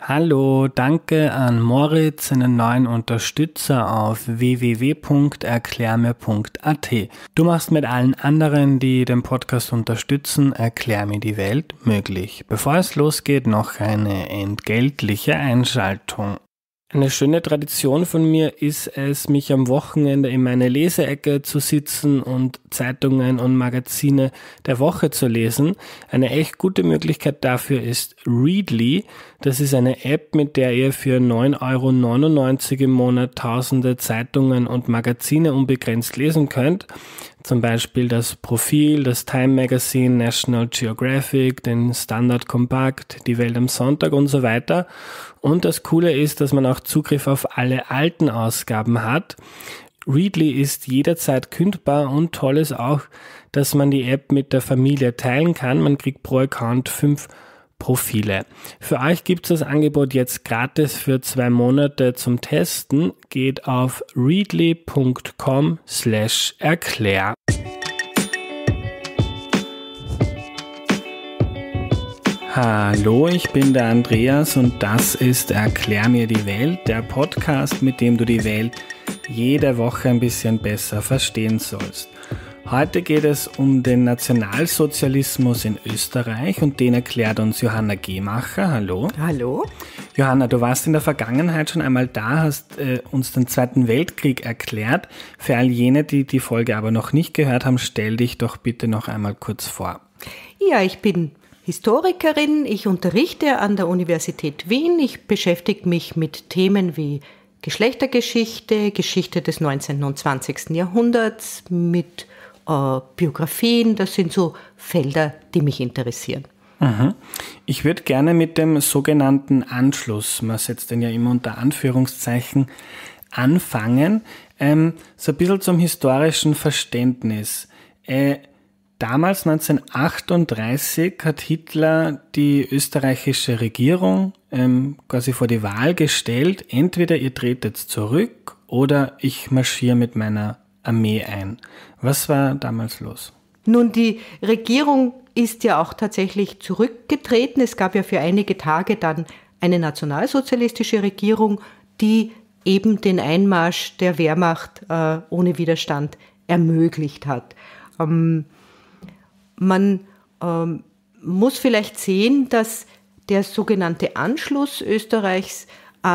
Hallo, danke an Moritz, einen neuen Unterstützer auf www.erklärme.at. Du machst mit allen anderen, die den Podcast unterstützen, Erklär mir die Welt möglich. Bevor es losgeht, noch eine entgeltliche Einschaltung. Eine schöne Tradition von mir ist es, mich am Wochenende in meine Leseecke zu sitzen und Zeitungen und Magazine der Woche zu lesen. Eine echt gute Möglichkeit dafür ist Readly. Das ist eine App, mit der ihr für 9,99 Euro im Monat tausende Zeitungen und Magazine unbegrenzt lesen könnt. Zum Beispiel das Profil, das Time Magazine, National Geographic, den Standard Compact, die Welt am Sonntag und so weiter. Und das Coole ist, dass man auch Zugriff auf alle alten Ausgaben hat. Readly ist jederzeit kündbar und toll ist auch, dass man die App mit der Familie teilen kann. Man kriegt pro Account 5 Profile. Für euch gibt es das Angebot jetzt gratis für zwei Monate zum Testen. Geht auf readly.com slash erklär. Hallo, ich bin der Andreas und das ist Erklär mir die Welt, der Podcast, mit dem du die Welt jede Woche ein bisschen besser verstehen sollst. Heute geht es um den Nationalsozialismus in Österreich und den erklärt uns Johanna Gehmacher. Hallo. Hallo. Johanna, du warst in der Vergangenheit schon einmal da, hast äh, uns den Zweiten Weltkrieg erklärt. Für all jene, die die Folge aber noch nicht gehört haben, stell dich doch bitte noch einmal kurz vor. Ja, ich bin Historikerin, ich unterrichte an der Universität Wien, ich beschäftige mich mit Themen wie Geschlechtergeschichte, Geschichte des 19. und 20. Jahrhunderts, mit äh, Biografien, das sind so Felder, die mich interessieren. Ich würde gerne mit dem sogenannten Anschluss, man setzt den ja immer unter Anführungszeichen, anfangen. Ähm, so ein bisschen zum historischen Verständnis. Äh, damals 1938 hat Hitler die österreichische Regierung ähm, quasi vor die Wahl gestellt, entweder ihr tretet zurück oder ich marschiere mit meiner Armee ein. Was war damals los? Nun, die Regierung ist ja auch tatsächlich zurückgetreten. Es gab ja für einige Tage dann eine nationalsozialistische Regierung, die eben den Einmarsch der Wehrmacht äh, ohne Widerstand ermöglicht hat. Ähm, man ähm, muss vielleicht sehen, dass der sogenannte Anschluss Österreichs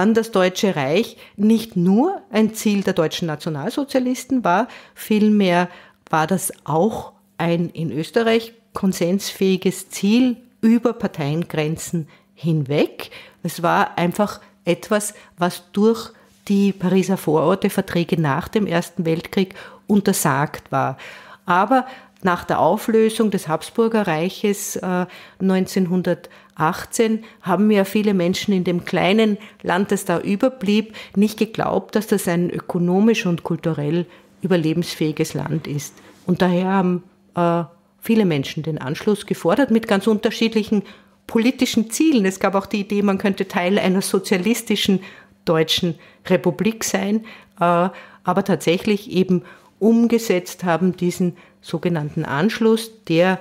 an das Deutsche Reich nicht nur ein Ziel der deutschen Nationalsozialisten war, vielmehr war das auch ein in Österreich konsensfähiges Ziel über Parteiengrenzen hinweg. Es war einfach etwas, was durch die Pariser Vororteverträge nach dem Ersten Weltkrieg untersagt war. Aber nach der Auflösung des Habsburger Reiches äh, 1918 haben ja viele Menschen in dem kleinen Land, das da überblieb, nicht geglaubt, dass das ein ökonomisch und kulturell überlebensfähiges Land ist. Und daher haben äh, viele Menschen den Anschluss gefordert mit ganz unterschiedlichen politischen Zielen. Es gab auch die Idee, man könnte Teil einer sozialistischen deutschen Republik sein, äh, aber tatsächlich eben umgesetzt haben diesen sogenannten Anschluss, der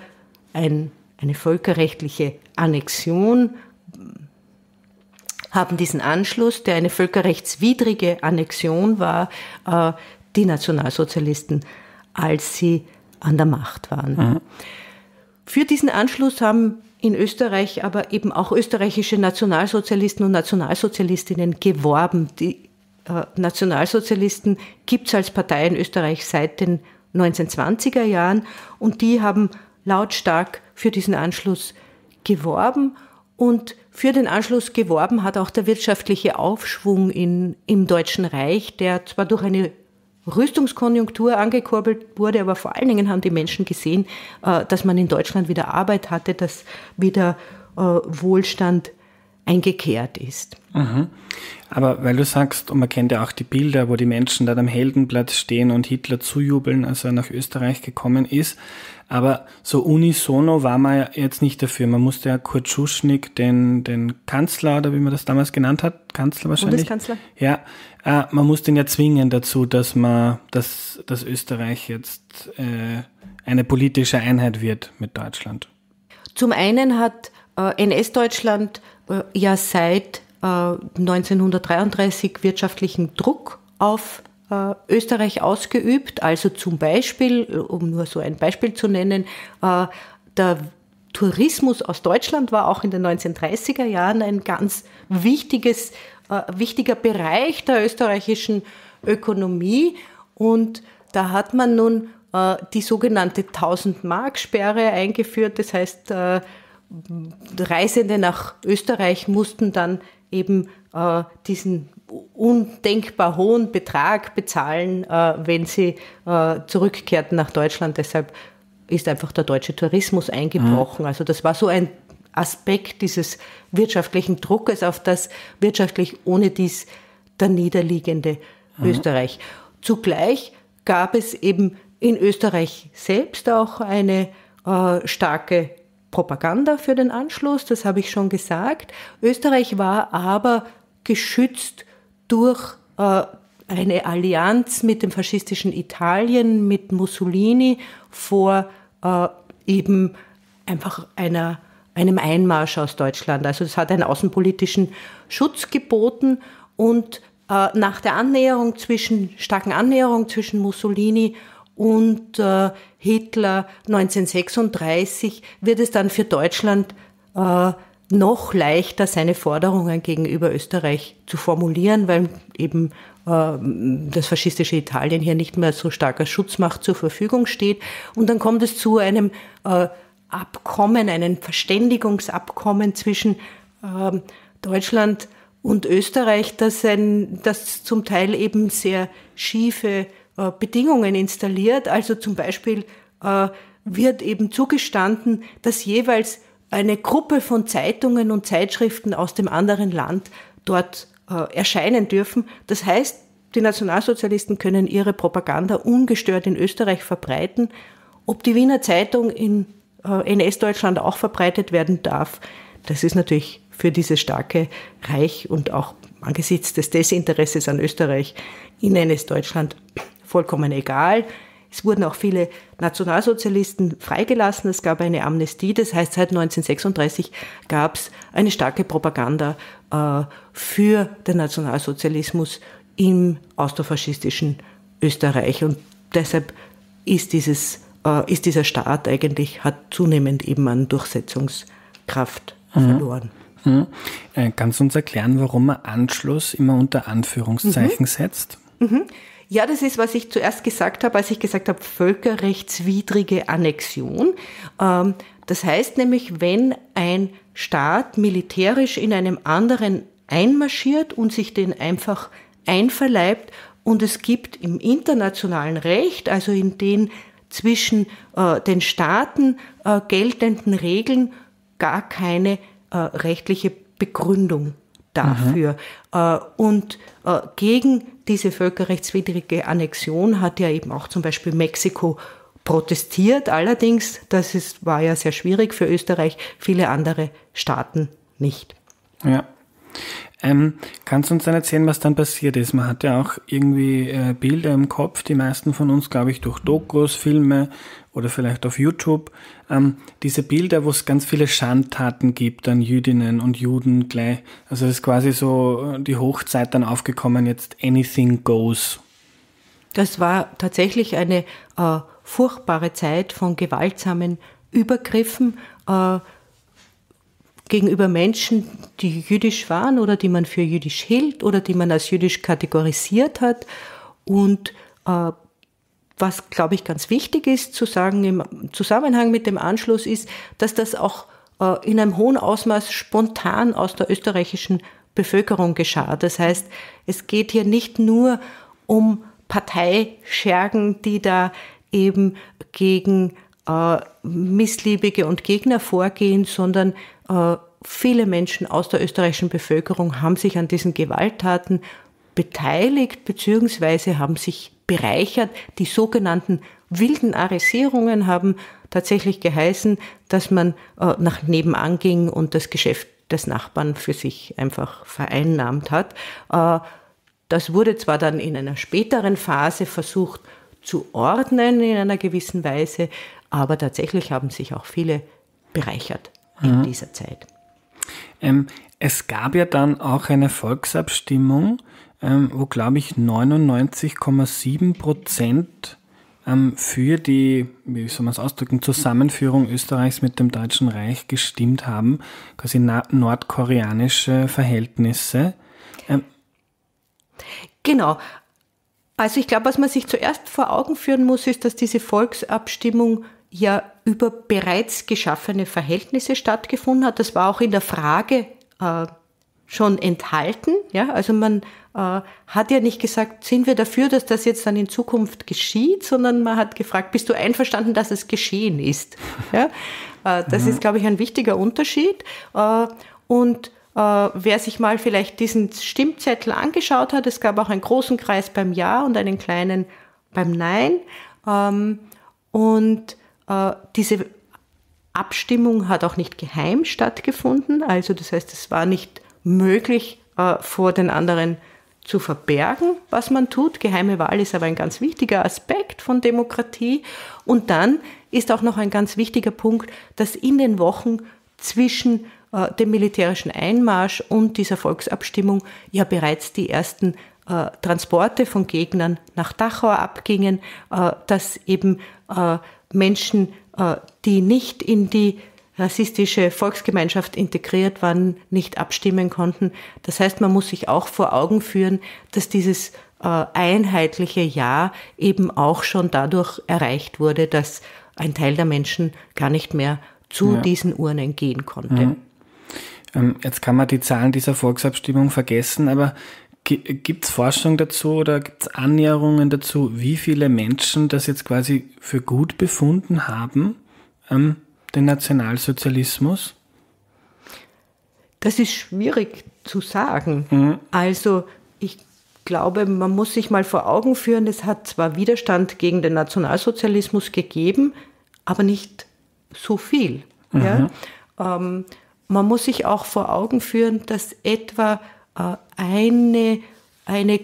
ein, eine völkerrechtliche Annexion haben diesen Anschluss, der eine völkerrechtswidrige Annexion war, äh, die Nationalsozialisten, als sie an der Macht waren. Mhm. Für diesen Anschluss haben in Österreich aber eben auch österreichische Nationalsozialisten und Nationalsozialistinnen geworben. Die äh, Nationalsozialisten gibt es als Partei in Österreich seit den 1920er Jahren und die haben lautstark für diesen Anschluss geworben und für den Anschluss geworben hat auch der wirtschaftliche Aufschwung in, im Deutschen Reich, der zwar durch eine Rüstungskonjunktur angekurbelt wurde, aber vor allen Dingen haben die Menschen gesehen, äh, dass man in Deutschland wieder Arbeit hatte, dass wieder äh, Wohlstand eingekehrt ist. Mhm. Aber weil du sagst, und man kennt ja auch die Bilder, wo die Menschen dann am Heldenplatz stehen und Hitler zujubeln, als er nach Österreich gekommen ist. Aber so unisono war man ja jetzt nicht dafür. Man musste ja Kurt Schuschnigg, den, den Kanzler, oder wie man das damals genannt hat, Kanzler wahrscheinlich. Bundeskanzler. Ja, äh, man musste ihn ja zwingen dazu, dass man, dass, dass Österreich jetzt äh, eine politische Einheit wird mit Deutschland. Zum einen hat äh, NS-Deutschland äh, ja seit 1933 äh, wirtschaftlichen Druck auf Österreich ausgeübt. Also zum Beispiel, um nur so ein Beispiel zu nennen, der Tourismus aus Deutschland war auch in den 1930er Jahren ein ganz wichtiges, wichtiger Bereich der österreichischen Ökonomie. Und da hat man nun die sogenannte 1000-Mark-Sperre eingeführt. Das heißt, Reisende nach Österreich mussten dann eben äh, diesen undenkbar hohen Betrag bezahlen, äh, wenn sie äh, zurückkehrten nach Deutschland. Deshalb ist einfach der deutsche Tourismus eingebrochen. Mhm. Also das war so ein Aspekt dieses wirtschaftlichen Druckes auf das wirtschaftlich ohne dies der niederliegende mhm. Österreich. Zugleich gab es eben in Österreich selbst auch eine äh, starke Propaganda für den Anschluss, das habe ich schon gesagt. Österreich war aber geschützt durch äh, eine Allianz mit dem faschistischen Italien, mit Mussolini vor äh, eben einfach einer, einem Einmarsch aus Deutschland. Also es hat einen außenpolitischen Schutz geboten und äh, nach der Annäherung zwischen, starken Annäherung zwischen Mussolini und äh, Hitler 1936 wird es dann für Deutschland äh, noch leichter, seine Forderungen gegenüber Österreich zu formulieren, weil eben äh, das faschistische Italien hier nicht mehr so stark als Schutzmacht zur Verfügung steht. Und dann kommt es zu einem äh, Abkommen, einem Verständigungsabkommen zwischen ähm, Deutschland und Österreich, das, ein, das zum Teil eben sehr schiefe äh, Bedingungen installiert. Also zum Beispiel äh, wird eben zugestanden, dass jeweils eine Gruppe von Zeitungen und Zeitschriften aus dem anderen Land dort äh, erscheinen dürfen. Das heißt, die Nationalsozialisten können ihre Propaganda ungestört in Österreich verbreiten. Ob die Wiener Zeitung in NS-Deutschland auch verbreitet werden darf, das ist natürlich für dieses starke Reich und auch angesichts des Desinteresses an Österreich in NS-Deutschland vollkommen egal. Es wurden auch viele Nationalsozialisten freigelassen, es gab eine Amnestie, das heißt seit 1936 gab es eine starke Propaganda äh, für den Nationalsozialismus im austrofaschistischen Österreich. Und deshalb ist, dieses, äh, ist dieser Staat eigentlich, hat zunehmend eben an Durchsetzungskraft mhm. verloren. Mhm. Äh, kannst du uns erklären, warum man Anschluss immer unter Anführungszeichen mhm. setzt? Mhm. Ja, das ist, was ich zuerst gesagt habe, als ich gesagt habe, völkerrechtswidrige Annexion. Ähm, das heißt nämlich, wenn ein Staat militärisch in einem anderen einmarschiert und sich den einfach einverleibt und es gibt im internationalen Recht, also in den zwischen äh, den Staaten äh, geltenden Regeln, gar keine äh, rechtliche Begründung dafür. Mhm. Äh, und äh, gegen diese völkerrechtswidrige Annexion hat ja eben auch zum Beispiel Mexiko protestiert. Allerdings, das ist, war ja sehr schwierig für Österreich, viele andere Staaten nicht. Ja. Ähm, kannst du uns dann erzählen, was dann passiert ist? Man hat ja auch irgendwie äh, Bilder im Kopf, die meisten von uns, glaube ich, durch Dokus, Filme oder vielleicht auf YouTube. Ähm, diese Bilder, wo es ganz viele Schandtaten gibt an Jüdinnen und Juden gleich. Also das ist quasi so äh, die Hochzeit dann aufgekommen, jetzt anything goes. Das war tatsächlich eine äh, furchtbare Zeit von gewaltsamen Übergriffen. Äh, gegenüber Menschen, die jüdisch waren oder die man für jüdisch hielt oder die man als jüdisch kategorisiert hat. Und äh, was, glaube ich, ganz wichtig ist zu sagen im Zusammenhang mit dem Anschluss ist, dass das auch äh, in einem hohen Ausmaß spontan aus der österreichischen Bevölkerung geschah. Das heißt, es geht hier nicht nur um Parteischergen, die da eben gegen äh, Missliebige und Gegner vorgehen, sondern äh, viele Menschen aus der österreichischen Bevölkerung haben sich an diesen Gewalttaten beteiligt bzw. haben sich bereichert. Die sogenannten wilden Arisierungen haben tatsächlich geheißen, dass man äh, nach nebenan ging und das Geschäft des Nachbarn für sich einfach vereinnahmt hat. Äh, das wurde zwar dann in einer späteren Phase versucht zu ordnen in einer gewissen Weise. Aber tatsächlich haben sich auch viele bereichert in dieser Zeit. Ähm, es gab ja dann auch eine Volksabstimmung, ähm, wo, glaube ich, 99,7 Prozent ähm, für die, wie soll man es ausdrücken, Zusammenführung Österreichs mit dem Deutschen Reich gestimmt haben, quasi nordkoreanische Verhältnisse. Ähm, genau, also ich glaube, was man sich zuerst vor Augen führen muss, ist, dass diese Volksabstimmung ja über bereits geschaffene Verhältnisse stattgefunden hat. Das war auch in der Frage äh, schon enthalten. Ja? Also man äh, hat ja nicht gesagt, sind wir dafür, dass das jetzt dann in Zukunft geschieht, sondern man hat gefragt, bist du einverstanden, dass es geschehen ist? Ja? Äh, das ja. Mhm. ist, glaube ich, ein wichtiger Unterschied. Äh, und äh, wer sich mal vielleicht diesen Stimmzettel angeschaut hat, es gab auch einen großen Kreis beim Ja und einen kleinen beim Nein. Ähm, und äh, diese Abstimmung hat auch nicht geheim stattgefunden. Also das heißt, es war nicht möglich, äh, vor den anderen zu verbergen, was man tut. Geheime Wahl ist aber ein ganz wichtiger Aspekt von Demokratie. Und dann ist auch noch ein ganz wichtiger Punkt, dass in den Wochen zwischen äh, dem militärischen Einmarsch und dieser Volksabstimmung ja bereits die ersten äh, Transporte von Gegnern nach Dachau abgingen, äh, dass eben äh, Menschen, äh, die nicht in die rassistische Volksgemeinschaft integriert waren, nicht abstimmen konnten. Das heißt, man muss sich auch vor Augen führen, dass dieses äh, einheitliche Ja eben auch schon dadurch erreicht wurde, dass ein Teil der Menschen gar nicht mehr zu ja. diesen Urnen gehen konnte. Mhm. Ähm, jetzt kann man die Zahlen dieser Volksabstimmung vergessen, aber gibt es Forschung dazu oder gibt es Annäherungen dazu, wie viele Menschen das jetzt quasi für gut befunden haben, ähm, den Nationalsozialismus? Das ist schwierig zu sagen. Mhm. Also ich glaube, man muss sich mal vor Augen führen, es hat zwar Widerstand gegen den Nationalsozialismus gegeben, aber nicht so viel. Mhm. Ja? Ähm, man muss sich auch vor Augen führen, dass etwa äh, eine, eine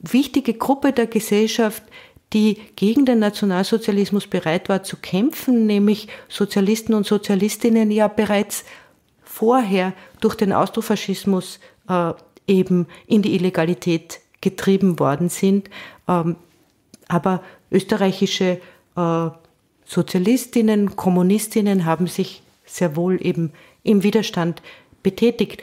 wichtige Gruppe der Gesellschaft, die gegen den Nationalsozialismus bereit war zu kämpfen, nämlich Sozialisten und Sozialistinnen ja bereits vorher durch den Austrofaschismus äh, eben in die Illegalität getrieben worden sind. Ähm, aber österreichische äh, Sozialistinnen, Kommunistinnen haben sich sehr wohl eben im Widerstand betätigt.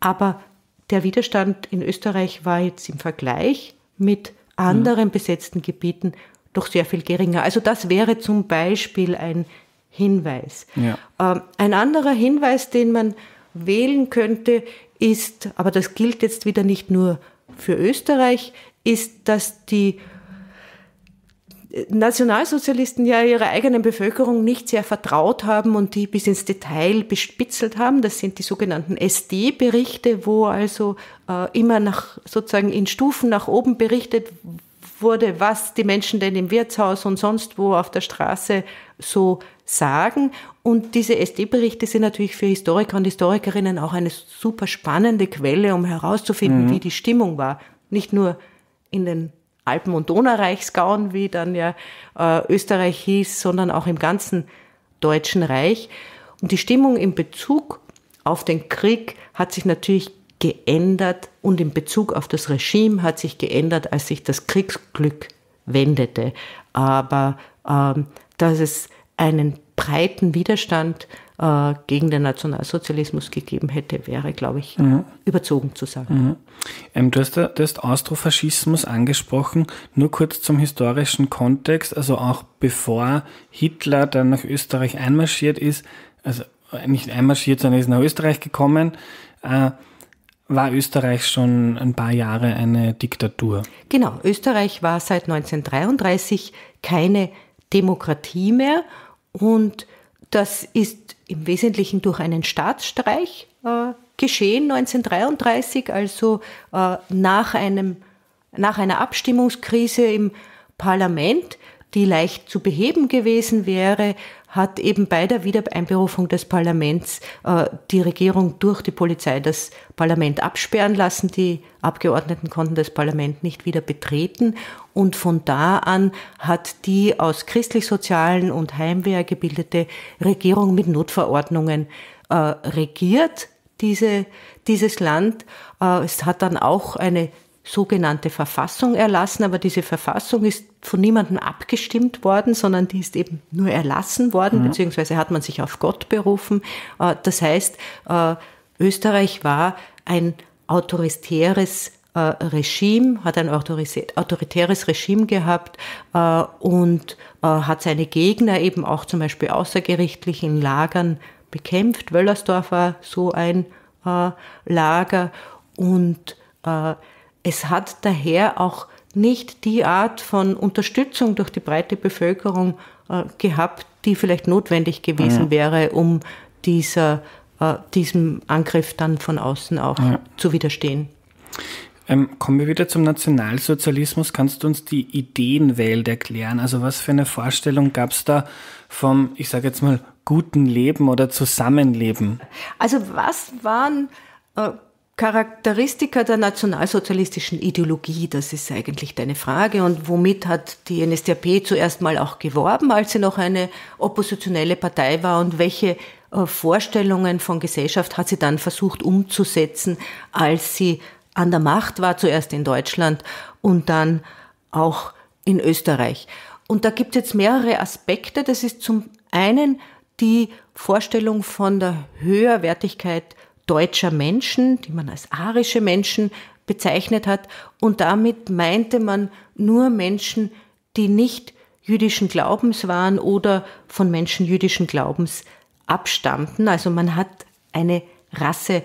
Aber der Widerstand in Österreich war jetzt im Vergleich mit anderen mhm. besetzten Gebieten doch sehr viel geringer. Also das wäre zum Beispiel ein Hinweis. Ja. Ähm, ein anderer Hinweis, den man wählen könnte, ist, aber das gilt jetzt wieder nicht nur für Österreich, ist, dass die Nationalsozialisten ja ihrer eigenen Bevölkerung nicht sehr vertraut haben und die bis ins Detail bespitzelt haben. Das sind die sogenannten SD-Berichte, wo also äh, immer nach sozusagen in Stufen nach oben berichtet wurde, was die Menschen denn im Wirtshaus und sonst wo auf der Straße so sagen. Und diese SD-Berichte sind natürlich für Historiker und Historikerinnen auch eine super spannende Quelle, um herauszufinden, mhm. wie die Stimmung war. Nicht nur in den Alpen- und Donaureichsgauen, wie dann ja äh, Österreich hieß, sondern auch im ganzen Deutschen Reich. Und die Stimmung in Bezug auf den Krieg hat sich natürlich geändert und in Bezug auf das Regime hat sich geändert, als sich das Kriegsglück wendete. Aber ähm, dass es einen breiten Widerstand gab, äh, gegen den Nationalsozialismus gegeben hätte, wäre, glaube ich, mhm. überzogen zu sagen. Mhm. Ähm, du, hast, du hast Austrofaschismus angesprochen. Nur kurz zum historischen Kontext. Also auch bevor Hitler dann nach Österreich einmarschiert ist, also äh, nicht einmarschiert, sondern ist nach Österreich gekommen, äh, war Österreich schon ein paar Jahre eine Diktatur. Genau, Österreich war seit 1933 keine Demokratie mehr und das ist im Wesentlichen durch einen Staatsstreich äh, geschehen 1933, also äh, nach, einem, nach einer Abstimmungskrise im Parlament, die leicht zu beheben gewesen wäre, hat eben bei der Wiedereinberufung des Parlaments äh, die Regierung durch die Polizei das Parlament absperren lassen. Die Abgeordneten konnten das Parlament nicht wieder betreten und von da an hat die aus christlich-sozialen und Heimwehr gebildete Regierung mit Notverordnungen äh, regiert, diese, dieses Land. Äh, es hat dann auch eine sogenannte Verfassung erlassen, aber diese Verfassung ist von niemandem abgestimmt worden, sondern die ist eben nur erlassen worden, mhm. beziehungsweise hat man sich auf Gott berufen. Äh, das heißt, äh, Österreich war ein autoritäres äh, Regime, hat ein autoritäres Regime gehabt äh, und äh, hat seine Gegner eben auch zum Beispiel außergerichtlich in Lagern bekämpft. Wöllersdorf war so ein Lager und es hat daher auch nicht die Art von Unterstützung durch die breite Bevölkerung gehabt, die vielleicht notwendig gewesen ja. Mhm. wäre, um dieser, diesem Angriff dann von außen auch ja. zu widerstehen. Ähm, kommen wir wieder zum Nationalsozialismus. Kannst du uns die Ideenwelt erklären? Also was für eine Vorstellung gab es da vom, ich sage jetzt mal, guten Leben oder Zusammenleben? Also was waren äh, Charakteristika der nationalsozialistischen Ideologie? Das ist eigentlich deine Frage. Und womit hat die NSDAP zuerst mal auch geworben, als sie noch eine oppositionelle Partei war? Und welche äh, Vorstellungen von Gesellschaft hat sie dann versucht umzusetzen, als sie an der Macht war, zuerst in Deutschland und dann auch in Österreich. Und da gibt es jetzt mehrere Aspekte. Das ist zum einen die Vorstellung von der Höherwertigkeit deutscher Menschen, die man als arische Menschen bezeichnet hat. Und damit meinte man nur Menschen, die nicht jüdischen Glaubens waren oder von Menschen jüdischen Glaubens abstammten. Also man hat eine Rasse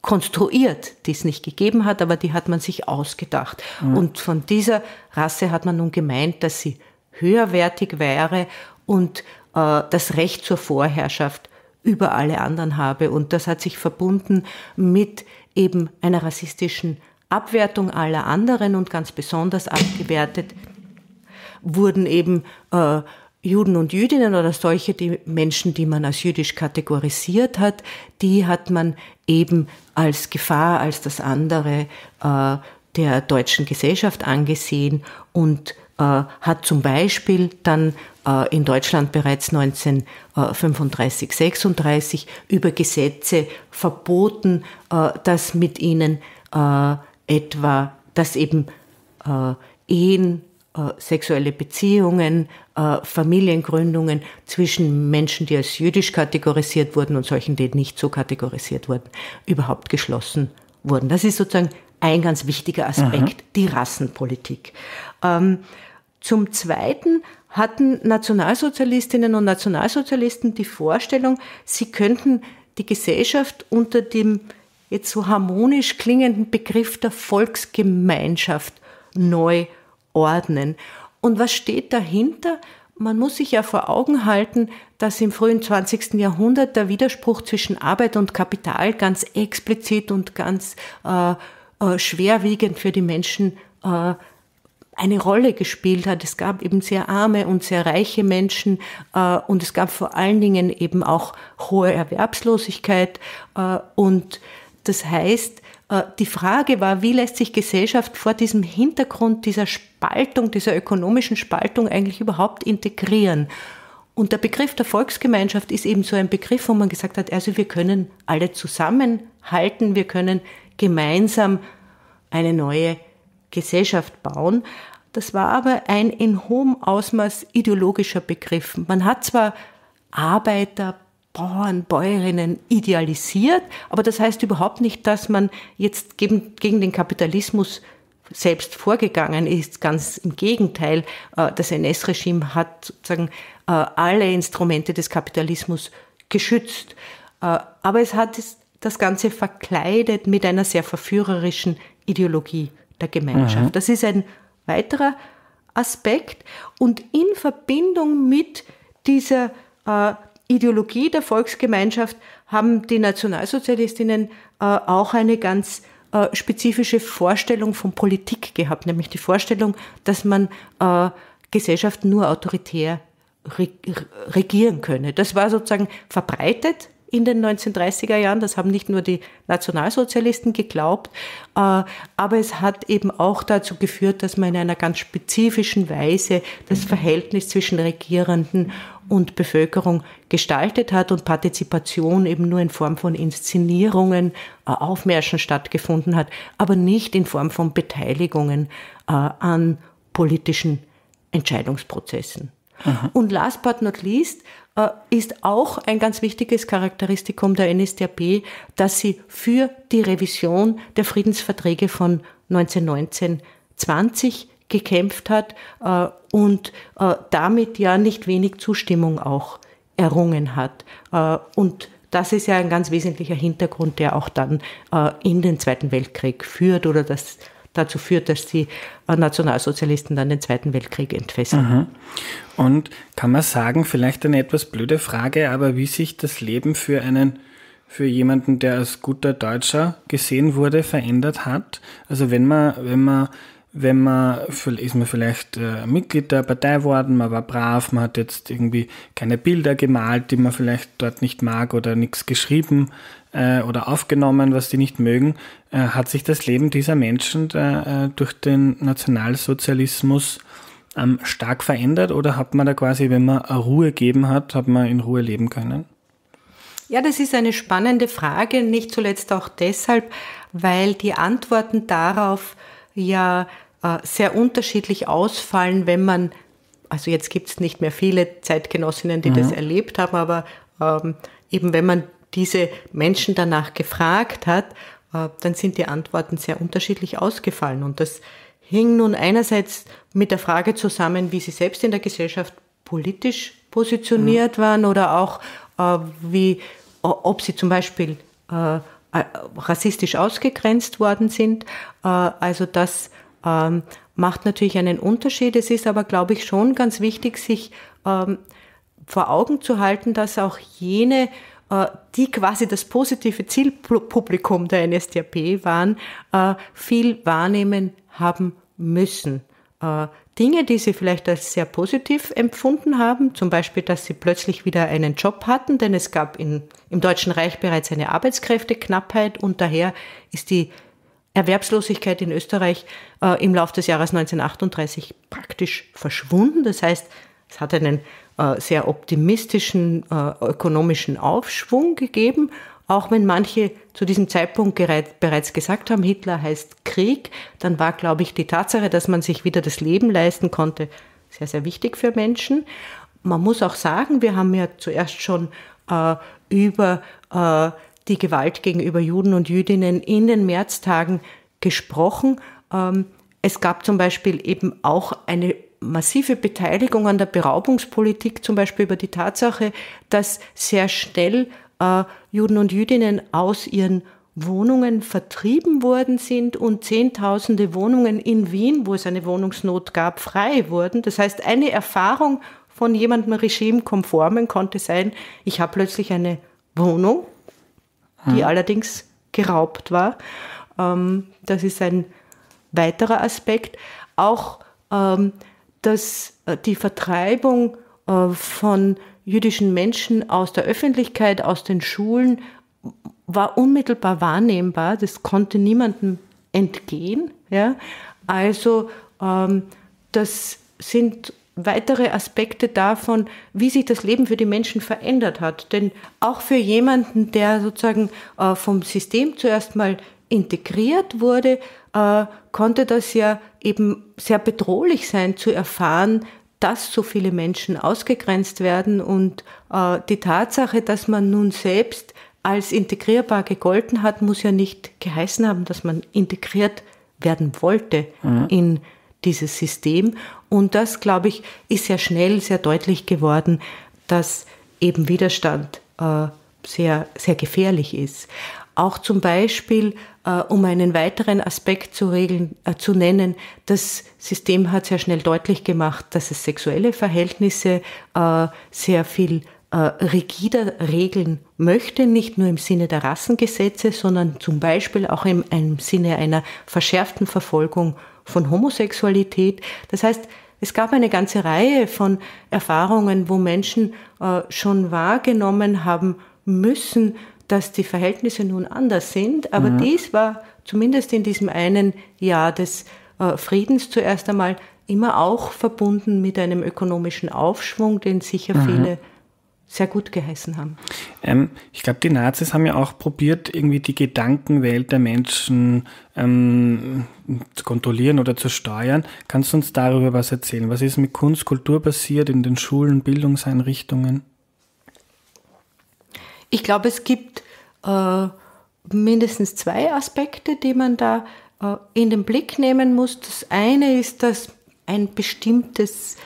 konstruiert, die es nicht gegeben hat, aber die hat man sich ausgedacht. Mhm. Und von dieser Rasse hat man nun gemeint, dass sie höherwertig wäre und äh, das Recht zur Vorherrschaft über alle anderen habe. Und das hat sich verbunden mit eben einer rassistischen Abwertung aller anderen und ganz besonders abgewertet wurden eben äh, Juden und Jüdinnen oder solche die Menschen, die man als jüdisch kategorisiert hat, die hat man eben als Gefahr, als das andere äh, der deutschen Gesellschaft angesehen und äh, hat zum Beispiel dann äh, in Deutschland bereits 1935, 36 über Gesetze verboten, äh, dass mit ihnen äh, etwa, dass eben äh, Ehen, sexuelle Beziehungen, äh, Familiengründungen zwischen Menschen, die als jüdisch kategorisiert wurden und solchen, die nicht so kategorisiert wurden, überhaupt geschlossen wurden. Das ist sozusagen ein ganz wichtiger Aspekt, Aha. Mhm. die Rassenpolitik. Ähm, zum Zweiten hatten Nationalsozialistinnen und Nationalsozialisten die Vorstellung, sie könnten die Gesellschaft unter dem jetzt so harmonisch klingenden Begriff der Volksgemeinschaft neu ordnen. Und was steht dahinter? Man muss sich ja vor Augen halten, dass im frühen 20. Jahrhundert der Widerspruch zwischen Arbeit und Kapital ganz explizit und ganz äh, äh, schwerwiegend für die Menschen äh, eine Rolle gespielt hat. Es gab eben sehr arme und sehr reiche Menschen äh, und es gab vor allen Dingen eben auch hohe Erwerbslosigkeit. Äh, und das heißt, äh, die Frage war, wie lässt sich Gesellschaft vor diesem Hintergrund dieser Spaltung, dieser ökonomischen Spaltung eigentlich überhaupt integrieren? Und der Begriff der Volksgemeinschaft ist eben so ein Begriff, wo man gesagt hat, also wir können alle zusammenhalten, wir können gemeinsam eine neue Gesellschaft bauen. Das war aber ein in hohem Ausmaß ideologischer Begriff. Man hat zwar Arbeiter, Bauern, Bäuerinnen idealisiert, aber das heißt überhaupt nicht, dass man jetzt gegen, gegen den Kapitalismus selbst vorgegangen ist. Ganz im Gegenteil, äh, das NS-Regime hat sozusagen äh, alle Instrumente des Kapitalismus geschützt. Äh, aber es hat das Ganze verkleidet mit einer sehr verführerischen Ideologie der Gemeinschaft. Mhm. Das ist ein weiterer Aspekt. Und in Verbindung mit dieser Ideologie der Volksgemeinschaft haben die Nationalsozialistinnen äh, auch eine ganz äh, spezifische Vorstellung von Politik gehabt, nämlich die Vorstellung, dass man äh, Gesellschaften nur autoritär re regieren könne. Das war sozusagen verbreitet in den 1930er Jahren, das haben nicht nur die Nationalsozialisten geglaubt, äh, aber es hat eben auch dazu geführt, dass man in einer ganz spezifischen Weise das Verhältnis zwischen Regierenden und Bevölkerung gestaltet hat und Partizipation eben nur in Form von Inszenierungen, äh, Aufmärschen stattgefunden hat, aber nicht in Form von Beteiligungen äh, an politischen Entscheidungsprozessen. Aha. Und last but not least äh, ist auch ein ganz wichtiges Charakteristikum der NSDAP, dass sie für die Revision der Friedensverträge von 1919 20 gekämpft hat äh, und äh, damit ja nicht wenig Zustimmung auch errungen hat. Äh, und das ist ja ein ganz wesentlicher Hintergrund, der auch dann in den Zweiten Weltkrieg führt oder das dazu führt, dass die Nationalsozialisten dann den Zweiten Weltkrieg entfesseln. Mhm. Und kann man sagen, vielleicht eine etwas blöde Frage, aber wie sich das Leben für einen für jemanden, der als guter Deutscher gesehen wurde, verändert hat. Also wenn man, wenn man wenn man, ist man vielleicht äh, Mitglied der Partei geworden, man war brav, man hat jetzt irgendwie keine Bilder gemalt, die man vielleicht dort nicht mag oder nichts geschrieben äh, oder aufgenommen, was die nicht mögen, äh, hat sich das Leben dieser Menschen durch den Nationalsozialismus ähm, stark verändert oder hat man da quasi, wenn man Ruhe gegeben hat, hat man in Ruhe leben können? Ja, das ist eine spannende Frage, nicht zuletzt auch deshalb, weil die Antworten darauf ja äh, sehr unterschiedlich ausfallen, wenn man, also jetzt gibt es nicht mehr viele Zeitgenossinnen, die mhm. das erlebt haben, aber ähm, eben wenn man diese Menschen danach gefragt hat, äh, dann sind die Antworten sehr unterschiedlich ausgefallen. Und das hing nun einerseits mit der Frage zusammen, wie sie selbst in der Gesellschaft politisch positioniert mhm. waren oder auch äh, wie, ob sie zum Beispiel äh, rassistisch ausgegrenzt worden sind. Äh, also das ähm, macht natürlich einen Unterschied. Es ist aber, glaube ich, schon ganz wichtig, sich ähm, vor Augen zu halten, dass auch jene, äh, die quasi das positive Zielpublikum der NSDAP waren, äh, viel wahrnehmen haben müssen. Äh, Dinge, die sie vielleicht als sehr positiv empfunden haben, zum Beispiel, dass sie plötzlich wieder einen Job hatten, denn es gab in, im Deutschen Reich bereits eine Arbeitskräfteknappheit und daher ist die Erwerbslosigkeit in Österreich äh, im Laufe des Jahres 1938 praktisch verschwunden. Das heißt, es hat einen äh, sehr optimistischen äh, ökonomischen Aufschwung gegeben, auch wenn manche zu diesem Zeitpunkt bereits gesagt haben, Hitler heißt Krieg, dann war, glaube ich, die Tatsache, dass man sich wieder das Leben leisten konnte, sehr, sehr wichtig für Menschen. Man muss auch sagen, wir haben ja zuerst schon äh, über äh, die Gewalt gegenüber Juden und Jüdinnen in den Märztagen gesprochen. Ähm, es gab zum Beispiel eben auch eine massive Beteiligung an der Beraubungspolitik, zum Beispiel über die Tatsache, dass sehr schnell äh, Juden und Jüdinnen aus ihren Wohnungen vertrieben worden sind und Zehntausende Wohnungen in Wien, wo es eine Wohnungsnot gab, frei wurden. Das heißt, eine Erfahrung von jemandem regimekonformen konnte sein, ich habe plötzlich eine Wohnung die allerdings geraubt war. Ähm, das ist ein weiterer Aspekt. Auch, ähm, dass äh, die Vertreibung äh, von jüdischen Menschen aus der Öffentlichkeit, aus den Schulen, war unmittelbar wahrnehmbar. Das konnte niemandem entgehen. Ja? Also ähm, das sind weitere Aspekte davon, wie sich das Leben für die Menschen verändert hat. Denn auch für jemanden, der sozusagen äh, vom System zuerst mal integriert wurde, äh, konnte das ja eben sehr bedrohlich sein zu erfahren, dass so viele Menschen ausgegrenzt werden und äh, die Tatsache, dass man nun selbst als integrierbar gegolten hat, muss ja nicht geheißen haben, dass man integriert werden wollte mhm. in dieses System. Und das, glaube ich, ist sehr schnell, sehr deutlich geworden, dass eben Widerstand äh, sehr, sehr gefährlich ist. Auch zum Beispiel, äh, um einen weiteren Aspekt zu, regeln, äh, zu nennen, das System hat sehr schnell deutlich gemacht, dass es sexuelle Verhältnisse äh, sehr viel äh, rigider regeln möchte, nicht nur im Sinne der Rassengesetze, sondern zum Beispiel auch im, im Sinne einer verschärften Verfolgung von Homosexualität. Das heißt, es gab eine ganze Reihe von Erfahrungen, wo Menschen äh, schon wahrgenommen haben müssen, dass die Verhältnisse nun anders sind. Aber mhm. dies war zumindest in diesem einen Jahr des äh, Friedens zuerst einmal immer auch verbunden mit einem ökonomischen Aufschwung, den sicher mhm. viele sehr gut geheißen haben. Ähm, ich glaube, die Nazis haben ja auch probiert, irgendwie die Gedankenwelt der Menschen ähm, zu kontrollieren oder zu steuern. Kannst du uns darüber was erzählen? Was ist mit Kunst, Kultur passiert in den Schulen, Bildungseinrichtungen? Ich glaube, es gibt äh, mindestens zwei Aspekte, die man da äh, in den Blick nehmen muss. Das eine ist, dass ein bestimmtes,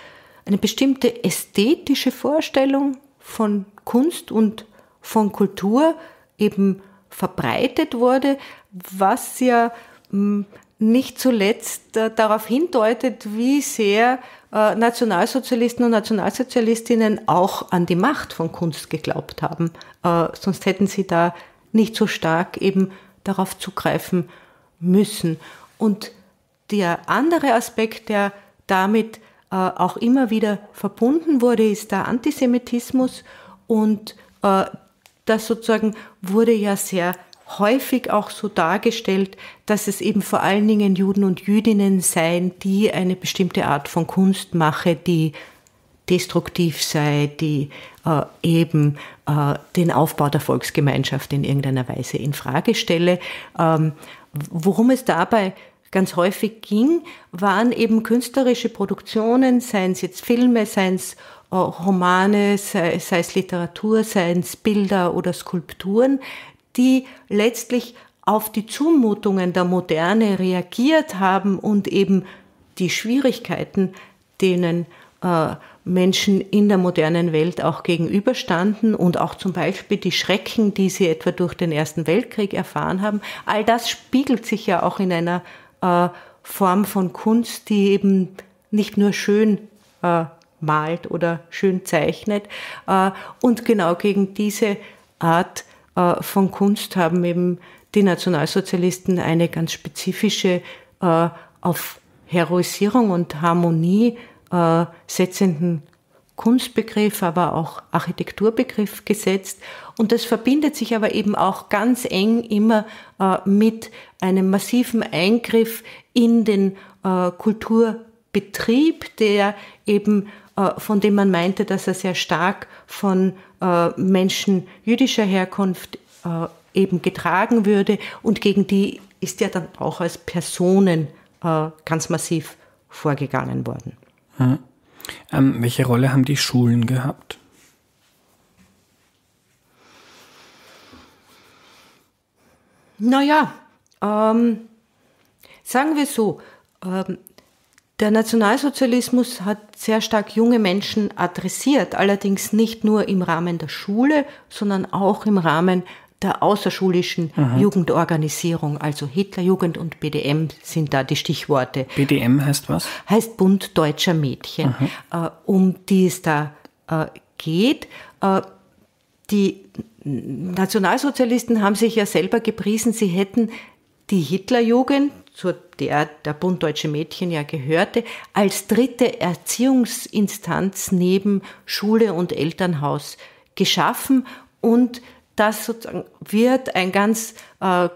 eine bestimmte ästhetische Vorstellung von Kunst und von Kultur eben verbreitet wurde, was ja hm, nicht zuletzt äh, darauf hindeutet, wie sehr äh, Nationalsozialisten und Nationalsozialistinnen auch an die Macht von Kunst geglaubt haben. Äh, sonst hätten sie da nicht so stark eben darauf zugreifen müssen. Und der andere Aspekt, der damit äh, auch immer wieder verbunden wurde, ist der Antisemitismus und äh, das sozusagen wurde ja sehr häufig auch so dargestellt, dass es eben vor allen Dingen Juden und Jüdinnen seien, die eine bestimmte Art von Kunst mache, die destruktiv sei, die äh, eben äh, den Aufbau der Volksgemeinschaft in irgendeiner Weise in Frage stelle. Ähm, worum es dabei ganz häufig ging, waren eben künstlerische Produktionen, seien es jetzt Filme, seien es äh, Romane, sei, es Literatur, seien es Bilder oder Skulpturen, die letztlich auf die Zumutungen der Moderne reagiert haben und eben die Schwierigkeiten, denen äh, Menschen in der modernen Welt auch gegenüberstanden und auch zum Beispiel die Schrecken, die sie etwa durch den Ersten Weltkrieg erfahren haben, all das spiegelt sich ja auch in einer äh, Form von Kunst, die eben nicht nur schön äh, malt oder schön zeichnet. Äh, und genau gegen diese Art äh, von Kunst haben eben die Nationalsozialisten eine ganz spezifische äh, auf Heroisierung und Harmonie äh, setzenden Kunstbegriff, aber auch Architekturbegriff gesetzt. Und das verbindet sich aber eben auch ganz eng immer äh, mit einem massiven Eingriff in den äh, Kulturbetrieb, der eben, äh, von dem man meinte, dass er sehr stark von äh, Menschen jüdischer Herkunft äh, eben getragen würde und gegen die ist ja dann auch als Personen äh, ganz massiv vorgegangen worden. Mhm. Ähm, welche Rolle haben die Schulen gehabt? Naja, ähm, sagen wir so, ähm, der Nationalsozialismus hat sehr stark junge Menschen adressiert, allerdings nicht nur im Rahmen der Schule, sondern auch im Rahmen der außerschulischen Aha. Jugendorganisierung. Also Hitlerjugend und BDM sind da die Stichworte. BDM heißt was? Heißt Bund Deutscher Mädchen, äh, um die es da äh, geht. Äh, die Nationalsozialisten haben sich ja selber gepriesen, sie hätten die Hitlerjugend, zu der der Bund Deutsche Mädchen ja gehörte, als dritte Erziehungsinstanz neben Schule und Elternhaus geschaffen und das wird ein ganz äh,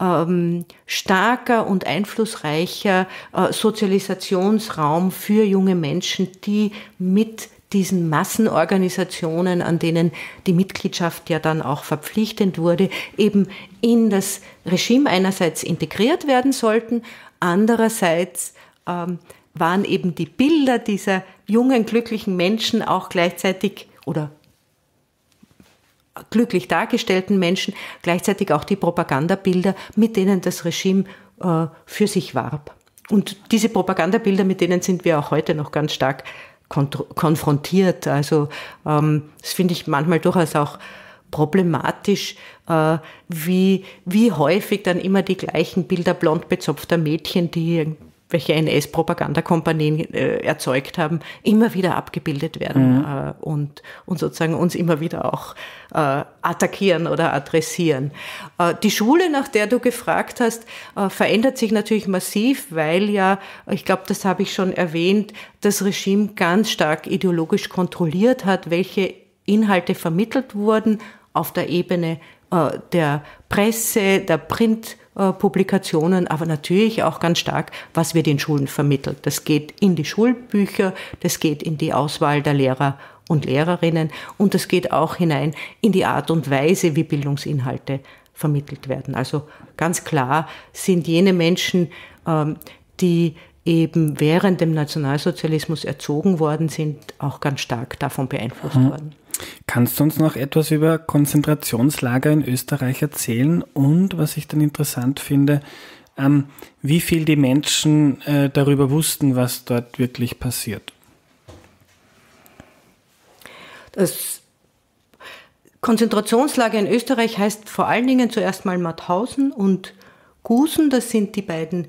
ähm, starker und einflussreicher äh, Sozialisationsraum für junge Menschen, die mit diesen Massenorganisationen, an denen die Mitgliedschaft ja dann auch verpflichtend wurde, eben in das Regime einerseits integriert werden sollten, andererseits ähm, waren eben die Bilder dieser jungen, glücklichen Menschen auch gleichzeitig oder glücklich dargestellten Menschen gleichzeitig auch die Propagandabilder, mit denen das Regime äh, für sich warb. Und diese Propagandabilder, mit denen sind wir auch heute noch ganz stark konfrontiert. Also ähm, das finde ich manchmal durchaus auch problematisch, äh, wie, wie häufig dann immer die gleichen Bilder blond bezopfter Mädchen, die welche NS-Propagandakompanien äh, erzeugt haben, immer wieder abgebildet werden mhm. äh, und, und sozusagen uns immer wieder auch äh, attackieren oder adressieren. Äh, die Schule, nach der du gefragt hast, äh, verändert sich natürlich massiv, weil ja, ich glaube, das habe ich schon erwähnt, das Regime ganz stark ideologisch kontrolliert hat, welche Inhalte vermittelt wurden auf der Ebene äh, der Presse, der Print. Äh, Publikationen, aber natürlich auch ganz stark, was wird in Schulen vermittelt. Das geht in die Schulbücher, das geht in die Auswahl der Lehrer und Lehrerinnen und das geht auch hinein in die Art und Weise, wie Bildungsinhalte vermittelt werden. Also ganz klar sind jene Menschen, ähm, die eben während dem Nationalsozialismus erzogen worden sind, auch ganz stark davon beeinflusst mhm. worden. Kannst du uns noch etwas über Konzentrationslager in Österreich erzählen und, was ich dann interessant finde, ähm, wie viel die Menschen äh, darüber wussten, was dort wirklich passiert? Das Konzentrationslager in Österreich heißt vor allen Dingen zuerst mal Mauthausen und Gusen. Das sind die beiden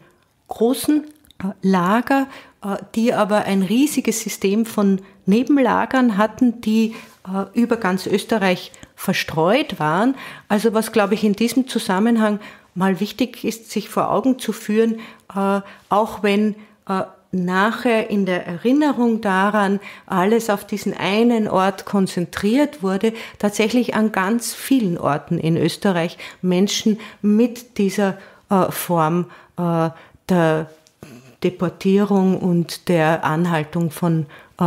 großen äh, Lager, äh, die aber ein riesiges System von Nebenlagern hatten, die äh, über ganz Österreich verstreut waren. Also was, glaube ich, in diesem Zusammenhang mal wichtig ist, sich vor Augen zu führen, äh, auch wenn nachher in der Erinnerung daran alles auf diesen einen Ort konzentriert wurde, tatsächlich an ganz vielen Orten in Österreich Menschen mit dieser Form der Deportierung und der Anhaltung von äh,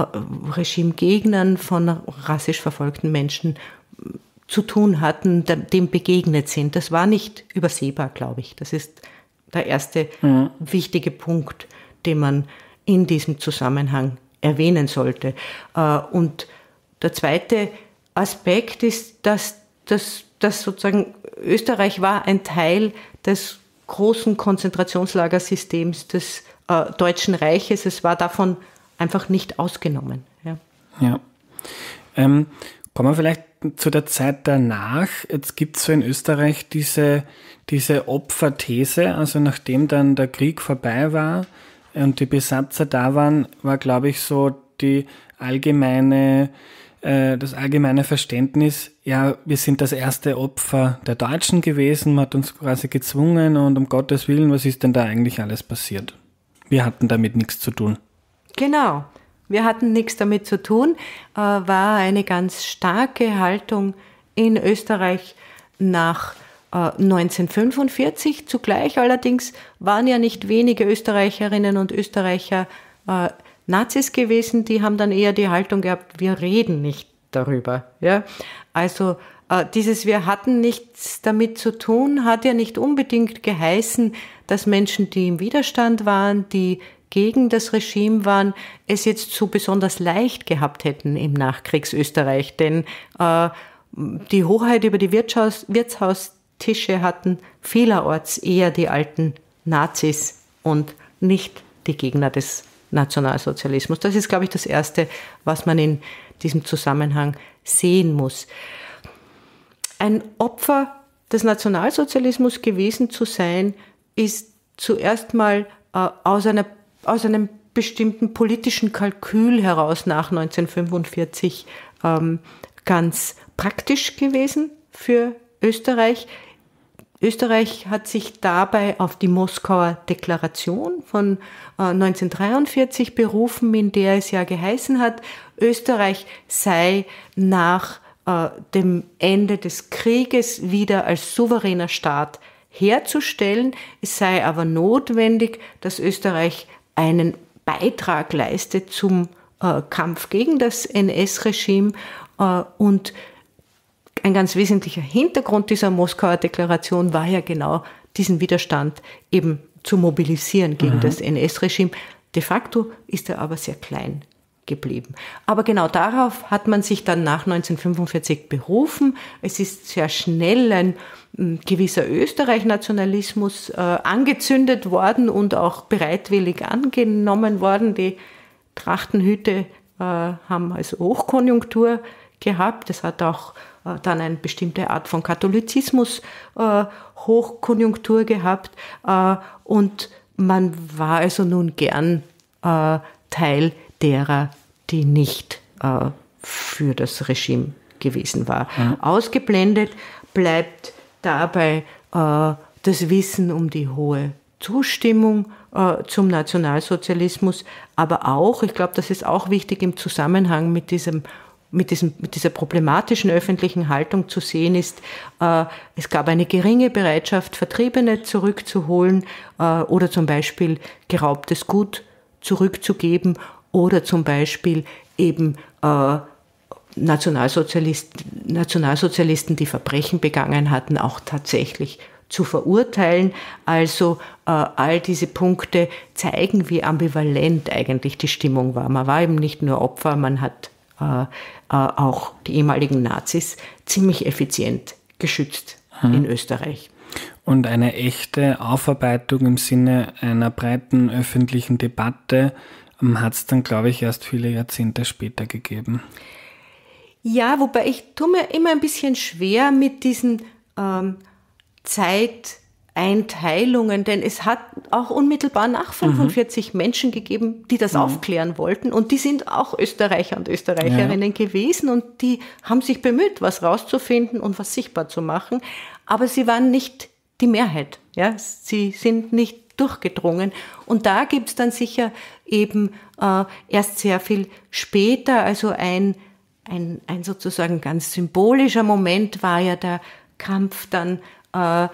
Regimegegnern, von rassisch verfolgten Menschen äh, zu tun hatten, dem begegnet sind. Das war nicht übersehbar, glaube ich. Das ist der erste ja. wichtige Punkt, den man in diesem Zusammenhang erwähnen sollte. Äh, und der zweite Aspekt ist, dass, dass, dass sozusagen Österreich war ein Teil des großen Konzentrationslagersystems des äh, Deutschen Reiches. Es war davon einfach nicht ausgenommen. Ja. ja. Ähm, kommen wir vielleicht zu der Zeit danach. Jetzt gibt es so in Österreich diese, diese Opferthese. Also nachdem dann der Krieg vorbei war und die Besatzer da waren, war, glaube ich, so die allgemeine äh, das allgemeine Verständnis, ja, wir sind das erste Opfer der Deutschen gewesen, man hat uns quasi gezwungen und um Gottes Willen, was ist denn da eigentlich alles passiert? Wir hatten damit nichts zu tun. Genau, wir hatten nichts damit zu tun, äh, war eine ganz starke Haltung in Österreich nach 1945. Äh, Zugleich allerdings waren ja nicht wenige Österreicherinnen und Österreicher äh, Nazis gewesen, die haben dann eher die Haltung gehabt, wir reden nicht darüber. Ja? Also äh, dieses Wir hatten nichts damit zu tun hat ja nicht unbedingt geheißen, dass Menschen, die im Widerstand waren, die gegen das Regime waren, es jetzt so besonders leicht gehabt hätten im Nachkriegsösterreich. Denn äh, die Hoheit über die Wirtshaus Wirtshaustische hatten vielerorts eher die alten Nazis und nicht die Gegner des Nationalsozialismus. Das ist, glaube ich, das Erste, was man in diesem Zusammenhang sehen muss ein Opfer des Nationalsozialismus gewesen zu sein, ist zuerst mal äh, aus, einer, aus einem bestimmten politischen Kalkül heraus nach 1945 ähm, ganz praktisch gewesen für Österreich. Österreich hat sich dabei auf die Moskauer Deklaration von 1943 äh, berufen, in der es ja geheißen hat, Österreich sei nach äh, dem Ende des Krieges wieder als souveräner Staat herzustellen. Es sei aber notwendig, dass Österreich einen Beitrag leistet zum äh, Kampf gegen das NS-Regime äh, und ein ganz wesentlicher Hintergrund dieser Moskauer Deklaration war ja genau diesen Widerstand eben zu mobilisieren gegen mhm. das NS-Regime. De facto ist er aber sehr klein geblieben. Aber genau darauf hat man sich dann nach 1945 berufen. Es ist sehr schnell ein hm, gewisser Österreich-Nationalismus äh, angezündet worden und auch bereitwillig angenommen worden. Die Trachtenhüte äh, haben also Hochkonjunktur gehabt. Es hat auch äh, dann eine bestimmte Art von Katholizismus äh, Hochkonjunktur gehabt. Äh, und man war also nun gern äh, Teil derer, die nicht äh, für das Regime gewesen war. Mhm. Ausgeblendet bleibt dabei äh, das Wissen um die hohe Zustimmung äh, zum Nationalsozialismus, aber auch, ich glaube, das ist auch wichtig im Zusammenhang mit diesem mit, diesem, mit dieser problematischen öffentlichen Haltung zu sehen ist, äh, es gab eine geringe Bereitschaft, Vertriebene zurückzuholen äh, oder zum Beispiel geraubtes Gut zurückzugeben oder zum Beispiel eben äh, Nationalsozialisten, Nationalsozialisten, die Verbrechen begangen hatten, auch tatsächlich zu verurteilen. Also äh, all diese Punkte zeigen, wie ambivalent eigentlich die Stimmung war. Man war eben nicht nur Opfer, man hat äh, äh auch die ehemaligen Nazis ziemlich effizient geschützt hm. in Österreich. Und eine echte Aufarbeitung im Sinne einer breiten öffentlichen Debatte hm, hat es dann, glaube ich, erst viele Jahrzehnte später gegeben. Ja, wobei ich tue mir immer ein bisschen schwer mit diesen ähm, Zeiteinteilungen, denn es hat auch unmittelbar nach 45 mhm. Menschen gegeben, die das mhm. aufklären wollten und die sind auch Österreicher und Österreicherinnen ja. gewesen und die haben sich bemüht, was rauszufinden und was sichtbar zu machen, aber sie waren nicht die Mehrheit. Ja? Sie sind nicht durchgedrungen. Und da gibt es dann sicher eben äh, erst sehr viel später, also ein, ein, ein sozusagen ganz symbolischer Moment war ja der Kampf dann äh,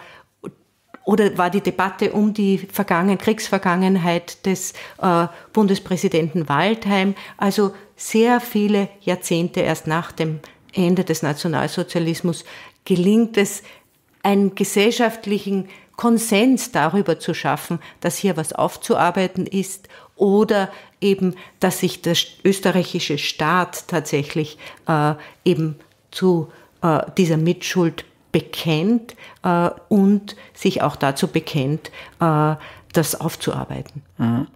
oder war die Debatte um die Vergangen Kriegsvergangenheit des äh, Bundespräsidenten Waldheim, also sehr viele Jahrzehnte erst nach dem Ende des Nationalsozialismus gelingt es, einen gesellschaftlichen Konsens darüber zu schaffen, dass hier was aufzuarbeiten ist oder eben, dass sich der österreichische Staat tatsächlich äh, eben zu äh, dieser Mitschuld bekennt äh, und sich auch dazu bekennt, äh, das aufzuarbeiten. Mhm.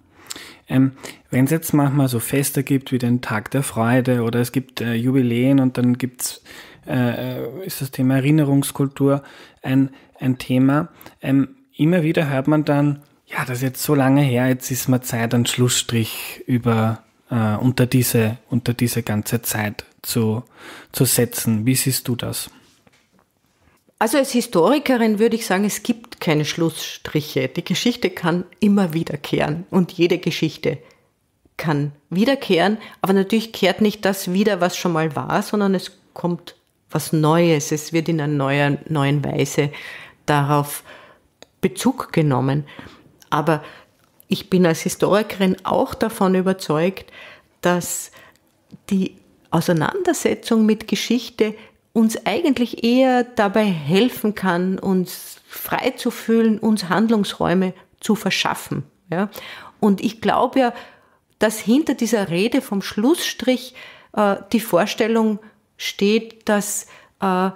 Ähm, Wenn es jetzt manchmal so Feste gibt wie den Tag der Freude oder es gibt äh, Jubiläen und dann gibt es äh, ist das Thema Erinnerungskultur ein, ein Thema. Ähm, immer wieder hört man dann, ja, das ist jetzt so lange her, jetzt ist mal Zeit, einen Schlussstrich über, äh, unter, diese, unter diese ganze Zeit zu, zu setzen. Wie siehst du das? Also als Historikerin würde ich sagen, es gibt keine Schlussstriche. Die Geschichte kann immer wiederkehren und jede Geschichte kann wiederkehren, aber natürlich kehrt nicht das wieder, was schon mal war, sondern es kommt was Neues, es wird in einer neuen, neuen Weise darauf Bezug genommen. Aber ich bin als Historikerin auch davon überzeugt, dass die Auseinandersetzung mit Geschichte uns eigentlich eher dabei helfen kann, uns frei zu fühlen, uns Handlungsräume zu verschaffen. Ja? Und ich glaube ja, dass hinter dieser Rede vom Schlussstrich äh, die Vorstellung steht, dass äh,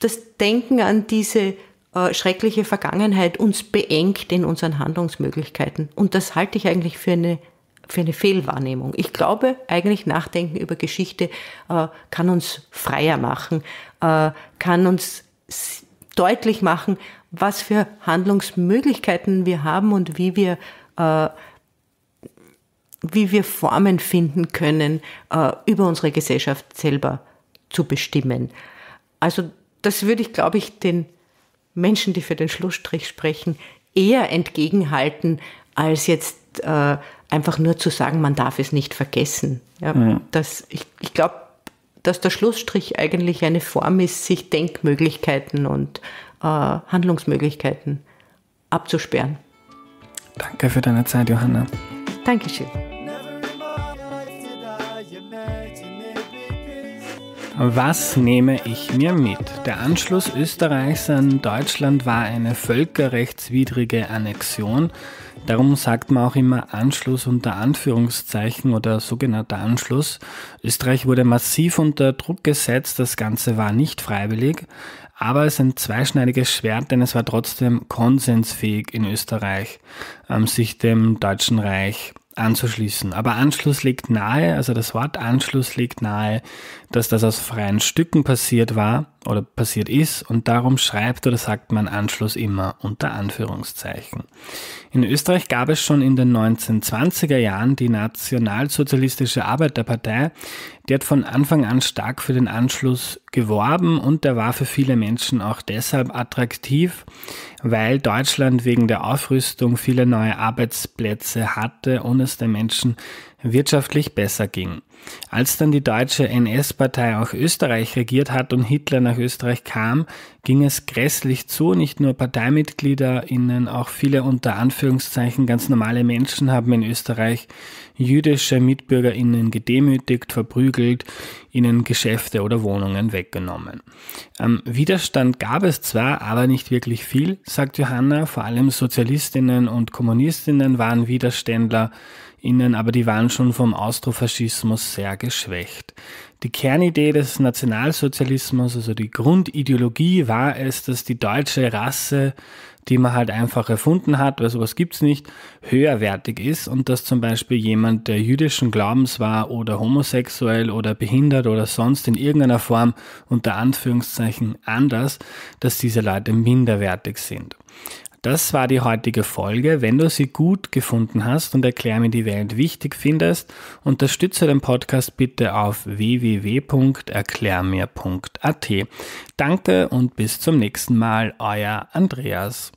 das Denken an diese äh, schreckliche Vergangenheit uns beengt in unseren Handlungsmöglichkeiten. Und das halte ich eigentlich für eine, für eine Fehlwahrnehmung. Ich glaube, eigentlich Nachdenken über Geschichte äh, kann uns freier machen, äh, kann uns deutlich machen, was für Handlungsmöglichkeiten wir haben und wie wir äh, wie wir Formen finden können, äh, über unsere Gesellschaft selber zu bestimmen. Also das würde ich, glaube ich, den Menschen, die für den Schlussstrich sprechen, eher entgegenhalten, als jetzt äh, einfach nur zu sagen, man darf es nicht vergessen. Ja, ja. Das, ich ich glaube, dass der Schlussstrich eigentlich eine Form ist, sich Denkmöglichkeiten und äh, Handlungsmöglichkeiten abzusperren. Danke für deine Zeit, Johanna. Dankeschön. Was nehme ich mir mit? Der Anschluss Österreichs an Deutschland war eine völkerrechtswidrige Annexion. Darum sagt man auch immer Anschluss unter Anführungszeichen oder sogenannter Anschluss. Österreich wurde massiv unter Druck gesetzt, das Ganze war nicht freiwillig, aber es ist ein zweischneidiges Schwert, denn es war trotzdem konsensfähig in Österreich, ähm, sich dem Deutschen Reich anzuschließen. Aber Anschluss liegt nahe, also das Wort Anschluss liegt nahe, dass das aus freien Stücken passiert war oder passiert ist und darum schreibt oder sagt man Anschluss immer unter Anführungszeichen. In Österreich gab es schon in den 1920er Jahren die Nationalsozialistische Arbeiterpartei, die hat von Anfang an stark für den Anschluss geworben und der war für viele Menschen auch deshalb attraktiv, weil Deutschland wegen der Aufrüstung viele neue Arbeitsplätze hatte und es den Menschen wirtschaftlich besser ging. Als dann die deutsche NS Kommunistpartei auch Österreich regiert hat und Hitler nach Österreich kam, ging es grässlich zu. Nicht nur ParteimitgliederInnen, auch viele unter Anführungszeichen ganz normale Menschen haben in Österreich jüdische MitbürgerInnen gedemütigt, verprügelt, ihnen Geschäfte oder Wohnungen weggenommen. Ähm, Widerstand gab es zwar, aber nicht wirklich viel, sagt Johanna. Vor allem Sozialistinnen und Kommunistinnen waren Widerständler innen, aber die waren schon vom Austrofaschismus sehr geschwächt. Die Kernidee des Nationalsozialismus, also die Grundideologie war es, dass die deutsche Rasse, die man halt einfach erfunden hat, weil sowas gibt's nicht, höherwertig ist und dass zum Beispiel jemand, der jüdischen Glaubens war oder homosexuell oder behindert oder sonst in irgendeiner Form unter Anführungszeichen anders, dass diese Leute minderwertig sind. Das war die heutige Folge. Wenn du sie gut gefunden hast und Erklär mir die Welt wichtig findest, unterstütze den Podcast bitte auf www.erklärmir.at. Danke und bis zum nächsten Mal, euer Andreas.